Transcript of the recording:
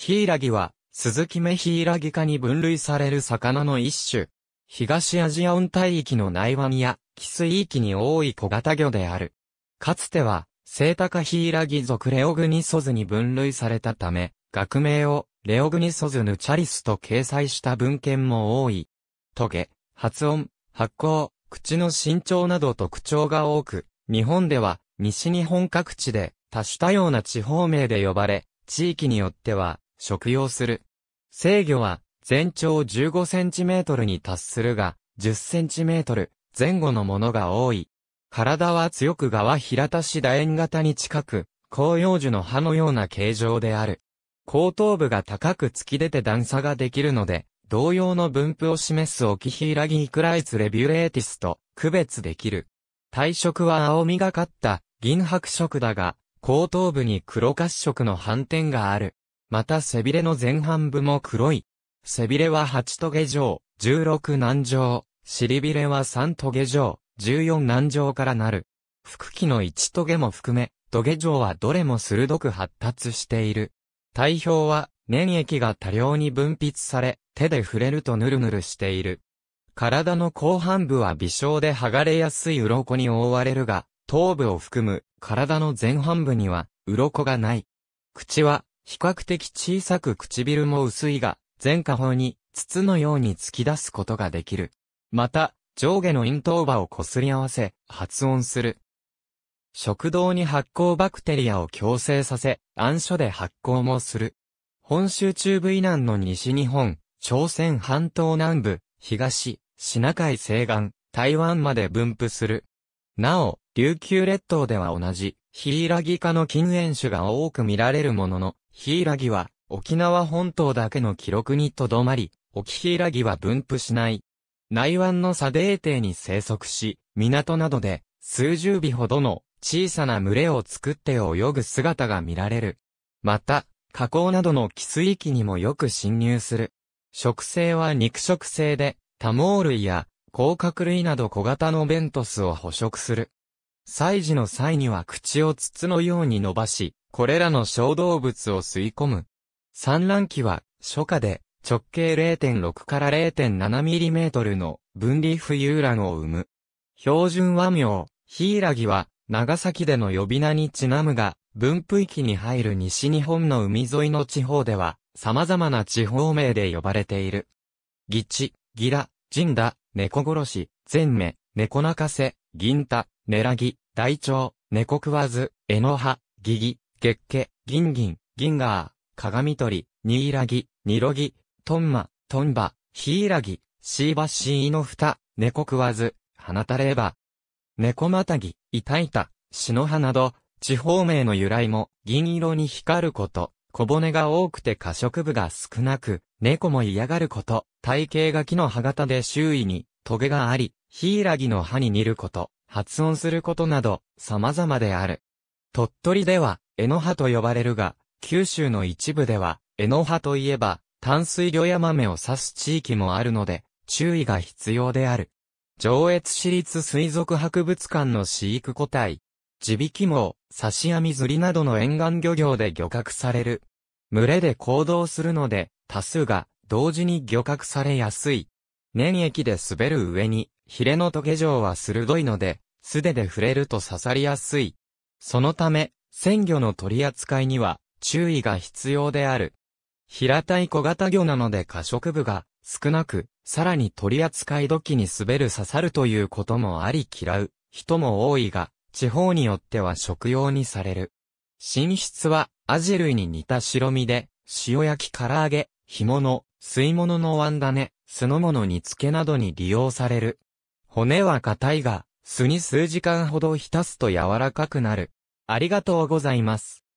ヒイラギは、スズキメヒイラギ科に分類される魚の一種。東アジア温帯域の内湾や、寄水域に多い小型魚である。かつては、セイタカヒイラギ属レオグニソズに分類されたため、学名をレオグニソズヌチャリスと掲載した文献も多い。トゲ、発音、発光、口の身長など特徴が多く、日本では西日本各地で多種多様な地方名で呼ばれ、地域によっては食用する。制御は、全長 15cm に達するが、10cm 前後のものが多い。体は強く側平たし楕円型に近く、紅葉樹の葉のような形状である。後頭部が高く突き出て段差ができるので、同様の分布を示すオキヒイラギイクライツレビュレーティスと区別できる。体色は青みがかった銀白色だが、後頭部に黒褐色の斑点がある。また背びれの前半部も黒い。背びれは8トゲ状、16難状、尻びれは3トゲ状、14難状からなる。腹器の1トゲも含め、トゲ状はどれも鋭く発達している。体表は粘液が多量に分泌され、手で触れるとヌルヌルしている。体の後半部は微小で剥がれやすい鱗に覆われるが、頭部を含む体の前半部には鱗がない。口は比較的小さく唇も薄いが、前下方に筒のように突き出すことができる。また、上下の咽頭葉をこすり合わせ、発音する。食道に発酵バクテリアを強制させ、暗所で発酵もする。本州中部以南の西日本、朝鮮半島南部、東、シナ海西岸、台湾まで分布する。なお、琉球列島では同じ、ヒイラギ科の禁煙種が多く見られるものの、ヒイラギは、沖縄本島だけの記録にとどまり、沖ギは分布しない。内湾の砂泥底に生息し、港などで、数十尾ほどの小さな群れを作って泳ぐ姿が見られる。また、河口などの寄水域にもよく侵入する。食性は肉食性で、多毛類や甲殻類など小型のベントスを捕食する。祭事の際には口を筒のように伸ばし、これらの小動物を吸い込む。産卵期は、初夏で、直径0.6から0.7ミリメートルの分離浮遊卵を生む。標準和名、ヒイラギは、長崎での呼び名にちなむが、分布域に入る西日本の海沿いの地方では、様々な地方名で呼ばれている。ギチ、ギラ、ジンダ、猫殺し、ゼンメ、猫泣かせ、銀太、ネラギ、大腸、猫食わず、エノハ、ギギ、月家、ギンギン、ギンガー、トリ、ニイラギ、ニロギ、トンマ、トンバ、ヒイラギ、シーバシイノフタ、猫食わず、放たれば。猫またぎ、イタイタ、シノハなど、地方名の由来も銀色に光ること、小骨が多くて可食部が少なく、猫も嫌がること、体型が木の歯型で周囲に、トゲがあり、ヒイラギの歯に似ること。発音することなど、様々である。鳥取では、エノハと呼ばれるが、九州の一部では、エノハといえば、淡水魚や豆を指す地域もあるので、注意が必要である。上越市立水族博物館の飼育個体、地引き網、刺し網釣りなどの沿岸漁業で漁獲される。群れで行動するので、多数が同時に漁獲されやすい。粘液で滑る上に、ヒレのトゲ状は鋭いので、素手で触れると刺さりやすい。そのため、鮮魚の取り扱いには注意が必要である。平たい小型魚なので過食部が少なく、さらに取り扱い時に滑る刺さるということもあり嫌う人も多いが、地方によっては食用にされる。寝室はアジ類に似た白身で、塩焼き唐揚げ、干物、吸い物のワンダネ、酢の物煮付けなどに利用される。骨は硬いが、酢に数時間ほど浸すと柔らかくなる。ありがとうございます。